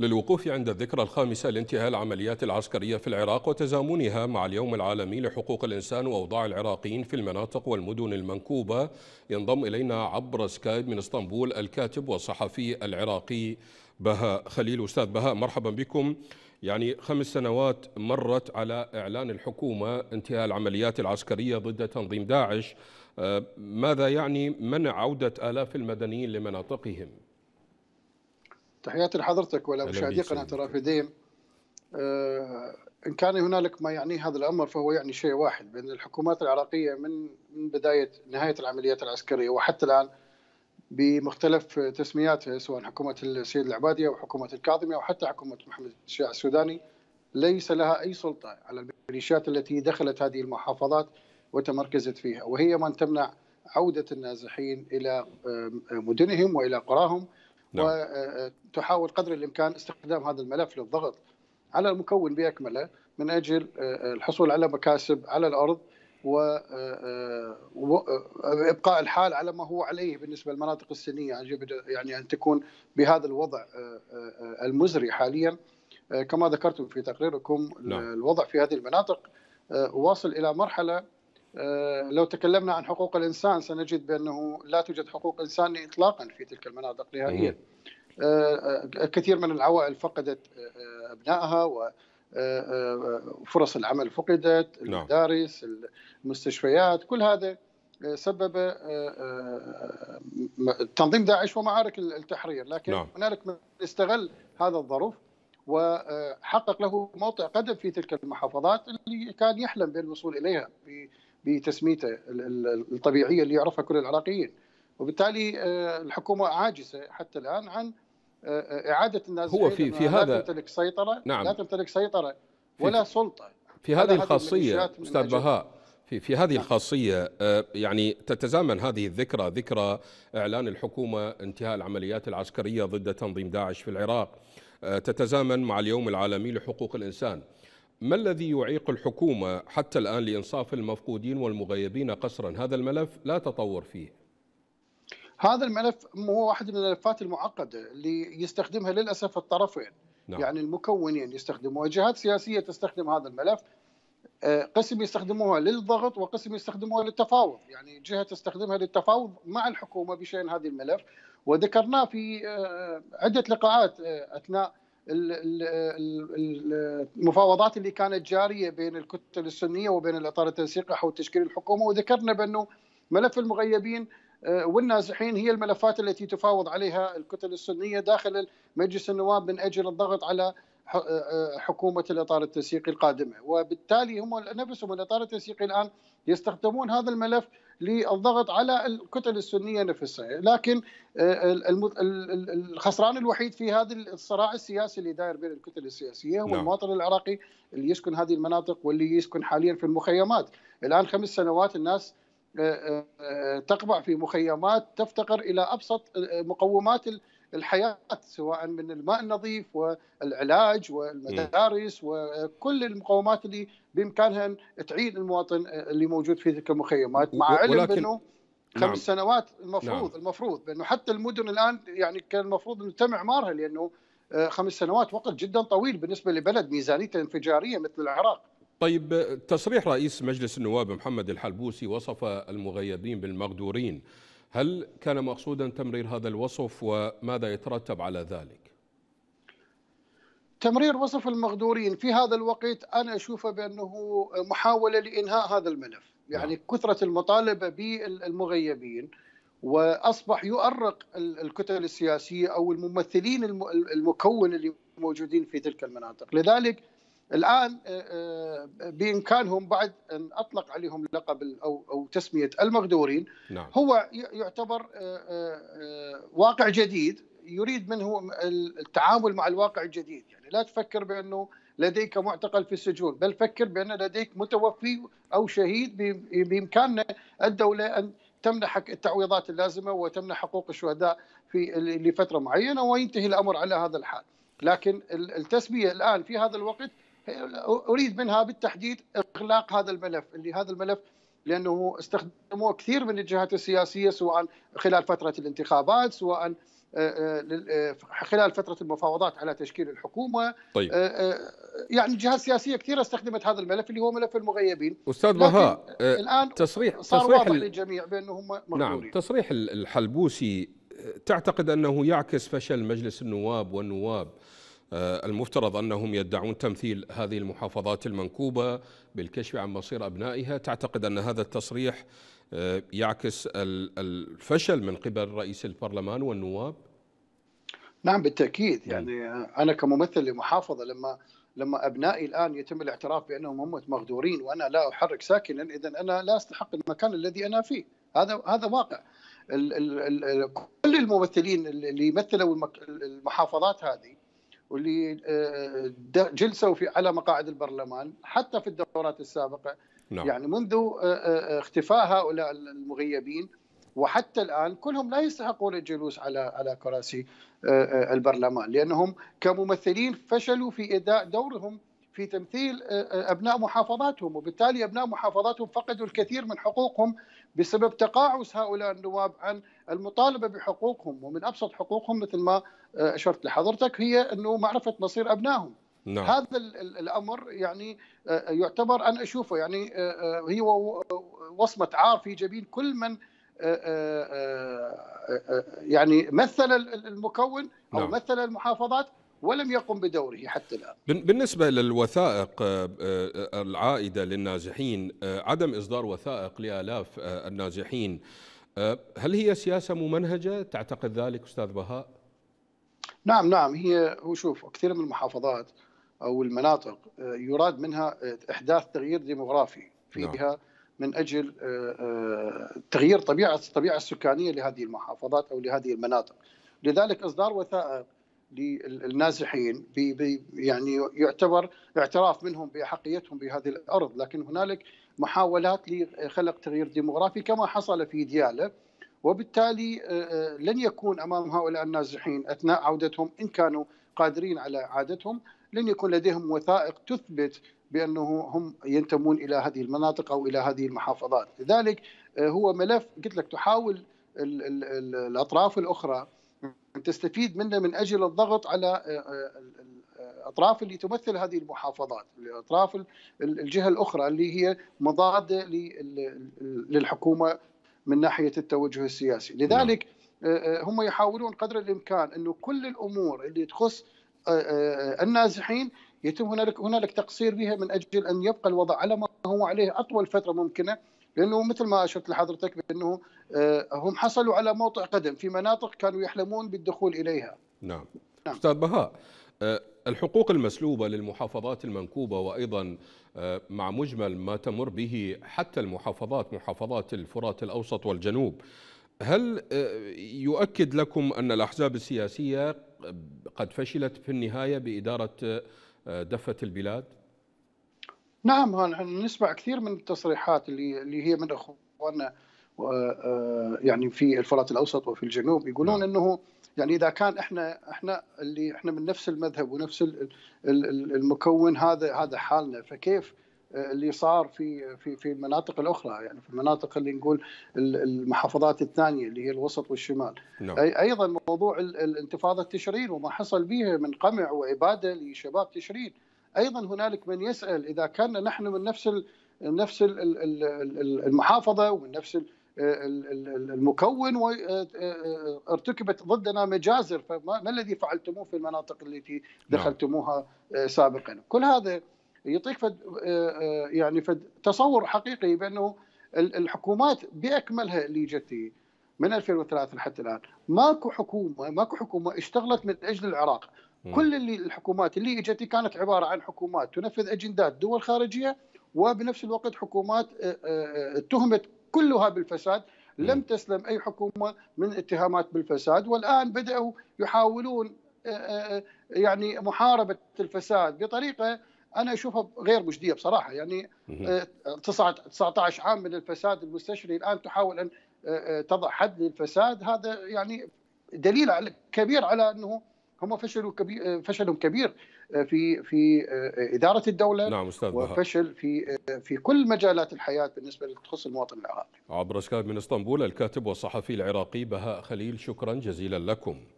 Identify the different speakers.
Speaker 1: للوقوف عند الذكرى الخامسة لانتهاء العمليات العسكرية في العراق وتزامنها مع اليوم العالمي لحقوق الإنسان وأوضاع العراقيين في المناطق والمدن المنكوبة ينضم إلينا عبر سكايب من اسطنبول الكاتب والصحفي العراقي بهاء خليل أستاذ بهاء مرحبا بكم يعني خمس سنوات مرت على إعلان الحكومة انتهاء العمليات العسكرية ضد تنظيم داعش آه، ماذا يعني منع عودة آلاف المدنيين لمناطقهم؟
Speaker 2: تحياتي لحضرتك ولمشاهدي قناة رافدين آه، إن كان هنالك ما يعنيه هذا الأمر فهو يعني شيء واحد بأن الحكومات العراقية من من بداية نهاية العمليات العسكرية وحتى الآن بمختلف تسمياتها سواء حكومة السيد العبادية حكومه الكاظمي أو حتى حكومة محمد الشيع السوداني ليس لها أي سلطة على الميليشيات التي دخلت هذه المحافظات وتمركزت فيها وهي من تمنع عودة النازحين إلى مدنهم وإلى قراهم نعم. وتحاول قدر الامكان استخدام هذا الملف للضغط على المكون باكمله من اجل آه، الحصول على مكاسب على الارض وابقاء آه، آه، الحال على ما هو عليه بالنسبه للمناطق السنيه يعني, يعني ان تكون بهذا الوضع المزري حاليا كما ذكرتم في تقريركم نعم. الوضع في هذه المناطق واصل الى مرحله آه، لو تكلمنا عن حقوق الانسان سنجد بانه لا توجد حقوق انسان اطلاقا في تلك المناطق نهائيا آه، آه، كثير من العوائل فقدت ابنائها وفرص العمل فقدت نعم. المدارس المستشفيات كل هذا سبب تنظيم داعش ومعارك التحرير لكن نعم. هنالك من استغل هذا الظروف وحقق له موطئ قدم في تلك المحافظات اللي كان يحلم بالوصول اليها بتسميته الطبيعيه اللي يعرفها كل العراقيين وبالتالي آه، الحكومه عاجزه حتى الان عن آه، آه، اعاده الناس هو في في هذا لا تمتلك سيطره نعم لا تمتلك سيطره ولا في سلطه
Speaker 1: في هذه الخاصيه استاذ بهاء في في هذه نعم. الخاصية يعني تتزامن هذه الذكرى ذكرى إعلان الحكومة انتهاء العمليات العسكرية ضد تنظيم داعش في العراق تتزامن مع اليوم العالمي لحقوق الإنسان ما الذي يعيق الحكومة حتى الآن لإنصاف المفقودين والمغيبين قسرا هذا الملف لا تطور فيه
Speaker 2: هذا الملف هو واحد من الملفات المعقدة اللي يستخدمها للأسف الطرفين نعم. يعني المكونين يستخدموها جهات سياسية تستخدم هذا الملف آه، قسم يستخدموها للضغط وقسم يستخدموها للتفاوض يعني جهة تستخدمها للتفاوض مع الحكومة بشأن هذا الملف وذكرناه في آه، عدة لقاءات آه، أثناء المفاوضات اللي كانت جاريه بين الكتل السنيه وبين الاطار التنسيقي حول تشكيل الحكومه وذكرنا بانه ملف المغيبين آه، والنازحين هي الملفات التي تفاوض عليها الكتل السنيه داخل مجلس النواب من اجل الضغط على آه، آه، حكومه الاطار التنسيقي القادمه وبالتالي هم نفسهم الاطار التنسيقي الان يستخدمون هذا الملف للضغط على الكتل السنيه نفسها، لكن آه، الخسران الوحيد في هذا الصراع السياسي اللي داير بين الكتل السياسيه هو نعم. المواطن العراقي اللي يسكن هذه المناطق واللي يسكن حاليا في المخيمات، الان خمس سنوات الناس آه، آه، آه، تقبع في مخيمات تفتقر الى ابسط مقومات الحياه سواء من الماء النظيف والعلاج والمدارس وكل المقومات اللي بامكانها ان تعين المواطن اللي موجود في تلك المخيمات مع علم انه خمس نعم. سنوات المفروض نعم. المفروض بانه حتى المدن الان يعني كان المفروض انه تم اعمارها لانه خمس سنوات وقت جدا طويل بالنسبه لبلد ميزانيته انفجاريه مثل العراق
Speaker 1: طيب تصريح رئيس مجلس النواب محمد الحلبوسي وصف المغيبين بالمغدورين هل كان مقصودا تمرير هذا الوصف وماذا يترتب على ذلك
Speaker 2: تمرير وصف المغدورين في هذا الوقت انا اشوفه بانه محاوله لانهاء هذا الملف يعني نعم. كثره المطالبه بالمغيبين واصبح يؤرق الكتل السياسيه او الممثلين المكون اللي موجودين في تلك المناطق لذلك الان آه، آه، بامكانهم بعد ان اطلق عليهم لقب او او تسميه المغدورين نعم. هو يعتبر آه، واقع جديد يريد منه التعامل مع الواقع الجديد يعني لا تفكر بانه لديك معتقل في السجون بل فكر بان لديك متوفي او شهيد بامكان الدوله ان تمنحك التعويضات اللازمه وتمنح حقوق الشهداء في لفتره معينه وينتهي الامر على هذا الحال لكن التسميه الان في هذا الوقت اريد منها بالتحديد اغلاق هذا الملف اللي هذا الملف لانه استخدموه كثير من الجهات السياسيه سواء خلال فتره الانتخابات سواء آه، آه، خلال فترة المفاوضات على تشكيل الحكومة طيب. آه، يعني الجهات السياسيه كثيرة استخدمت هذا الملف اللي هو ملف المغيبين
Speaker 1: أستاذ بهاء الآن تصريح صار تصريح واضح
Speaker 2: للجميع للجميع هم مغيبين. نعم
Speaker 1: تصريح الحلبوسي تعتقد أنه يعكس فشل مجلس النواب والنواب آه، المفترض أنهم يدعون تمثيل هذه المحافظات المنكوبة بالكشف عن مصير أبنائها تعتقد أن هذا التصريح آه، يعكس الفشل من قبل رئيس البرلمان والنواب
Speaker 2: نعم بالتأكيد نعم. يعني أنا كممثل لمحافظة لما لما ابنائي الان يتم الاعتراف بانهم هم مغدورين وانا لا احرك ساكنا اذا انا لا استحق المكان الذي انا فيه هذا هذا واقع كل الممثلين اللي يمثلوا المحافظات هذه واللي آه، جلسوا في على مقاعد البرلمان حتى في الدورات السابقه نعم. يعني منذ آه، آه، اختفاء هؤلاء المغيبين وحتى الان كلهم لا يستحقون الجلوس على على كراسي البرلمان لانهم كممثلين فشلوا في اداء دورهم في تمثيل ابناء محافظاتهم وبالتالي ابناء محافظاتهم فقدوا الكثير من حقوقهم بسبب تقاعس هؤلاء النواب عن المطالبه بحقوقهم ومن ابسط حقوقهم مثل ما آه، اشرت لحضرتك هي انه معرفه مصير ابنائهم نعم. هذا الامر يعني آه، يعتبر انا اشوفه يعني آه، هي وصمه عار في جبين كل من يعني مثل المكون او نعم. مثل المحافظات ولم يقم بدوره حتى الان.
Speaker 1: بالنسبه للوثائق العائده للنازحين عدم اصدار وثائق لالاف النازحين أه، هل هي سياسة ممنهجة تعتقد ذلك أستاذ بهاء؟
Speaker 2: نعم نعم هي هو شوف كثير من المحافظات أو المناطق أه، يراد منها إحداث تغيير ديموغرافي فيها نعم. من أجل أه، تغيير طبيعة الطبيعة السكانية لهذه المحافظات أو لهذه المناطق لذلك إصدار وثائق للنازحين يعني يعتبر اعتراف منهم باحقيتهم بهذه الارض لكن هنالك محاولات لخلق تغيير ديموغرافي كما حصل في دياله وبالتالي آه، آه، لن يكون امام هؤلاء النازحين اثناء عودتهم ان كانوا قادرين على اعادتهم لن يكون لديهم وثائق تثبت بانه هم ينتمون الى هذه المناطق او الى هذه المحافظات، لذلك آه، هو ملف قلت لك تحاول الاطراف الاخرى ان تستفيد منه من اجل الضغط على الاطراف اللي تمثل هذه المحافظات، الاطراف الجهه الاخرى اللي هي مضاده للحكومه من ناحيه التوجه السياسي، نعم. لذلك آه، آه، هم يحاولون قدر الامكان انه كل الامور اللي تخص آه، النازحين يتم هنالك هنالك تقصير بها من اجل ان يبقى الوضع على ما هو عليه اطول فتره ممكنه لانه مثل ما اشرت لحضرتك بانه هم حصلوا على موطئ قدم في مناطق كانوا يحلمون بالدخول اليها.
Speaker 1: نعم. نعم. استاذ بهاء الحقوق المسلوبة للمحافظات المنكوبة وأيضا آه، مع مجمل ما تمر به حتى المحافظات محافظات الفرات الأوسط والجنوب هل آه، يؤكد لكم أن الأحزاب السياسية قد فشلت في النهاية بإدارة آه، دفة البلاد؟
Speaker 2: نعم نسمع كثير من التصريحات اللي اللي هي من اخواننا آه، آه، يعني في الفرات الاوسط وفي الجنوب يقولون نعم. انه يعني اذا كان احنا احنا اللي احنا من نفس المذهب ونفس المكون هذا هذا حالنا فكيف اللي صار في في في المناطق الاخرى يعني في المناطق اللي نقول المحافظات الثانيه اللي هي الوسط والشمال no. نعم. ايضا موضوع الانتفاضه تشرين وما حصل بها من قمع واباده لشباب تشرين ايضا هنالك من يسال اذا كان نحن من نفس نفس المحافظه ومن نفس المكون وارتكبت آه، آه، ضدنا مجازر فما الذي فعلتموه في المناطق التي نعم. دخلتموها آه، سابقا كل هذا يعطيك فد يعني فد تصور حقيقي بانه الحكومات باكملها اللي جت من 2003 لحتى الان ماكو حكومه ماكو حكومه اشتغلت من اجل العراق كل اللي الحكومات اللي اجت كانت عباره عن حكومات تنفذ اجندات دول خارجيه وبنفس الوقت حكومات اتهمت كلها بالفساد لم تسلم أي حكومة من اتهامات بالفساد والآن بدأوا يحاولون آه، آه، آه، يعني محاربة الفساد بطريقة أنا أشوفها غير مجدية بصراحة يعني 19 عام من الفساد المستشري الآن تحاول أن تضع حد للفساد هذا يعني دليل كبير على أنه هم فشلوا كبير فشلهم كبير آه، في في آه، اداره الدوله نعم أستاذ وفشل في آه، في كل مجالات الحياه بالنسبه لتخص المواطن العراقي
Speaker 1: عبر سكايب من اسطنبول الكاتب والصحفي العراقي بهاء خليل شكرا جزيلا لكم